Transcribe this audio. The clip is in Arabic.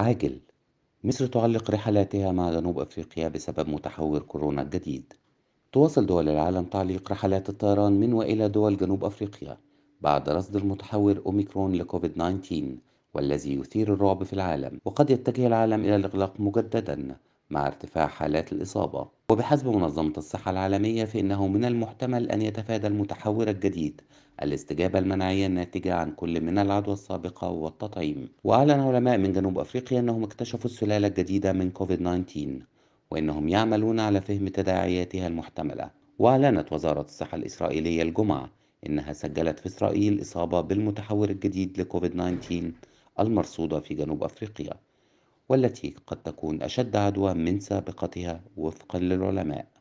عاجل مصر تعلق رحلاتها مع جنوب أفريقيا بسبب متحور كورونا الجديد تواصل دول العالم تعليق رحلات الطيران من وإلى دول جنوب أفريقيا بعد رصد المتحور أوميكرون لكوفيد 19 والذي يثير الرعب في العالم وقد يتجه العالم إلى الإغلاق مجددا مع ارتفاع حالات الإصابة وبحسب منظمة الصحة العالمية فإنه من المحتمل أن يتفادى المتحور الجديد الاستجابة المناعية الناتجة عن كل من العدوى السابقة والتطعيم وأعلن علماء من جنوب أفريقيا أنهم اكتشفوا السلالة الجديدة من كوفيد-19 وإنهم يعملون على فهم تداعياتها المحتملة وأعلنت وزارة الصحة الإسرائيلية الجمعة إنها سجلت في إسرائيل إصابة بالمتحور الجديد لكوفيد-19 المرصودة في جنوب أفريقيا والتي قد تكون أشد عدوى من سابقتها وفقا للعلماء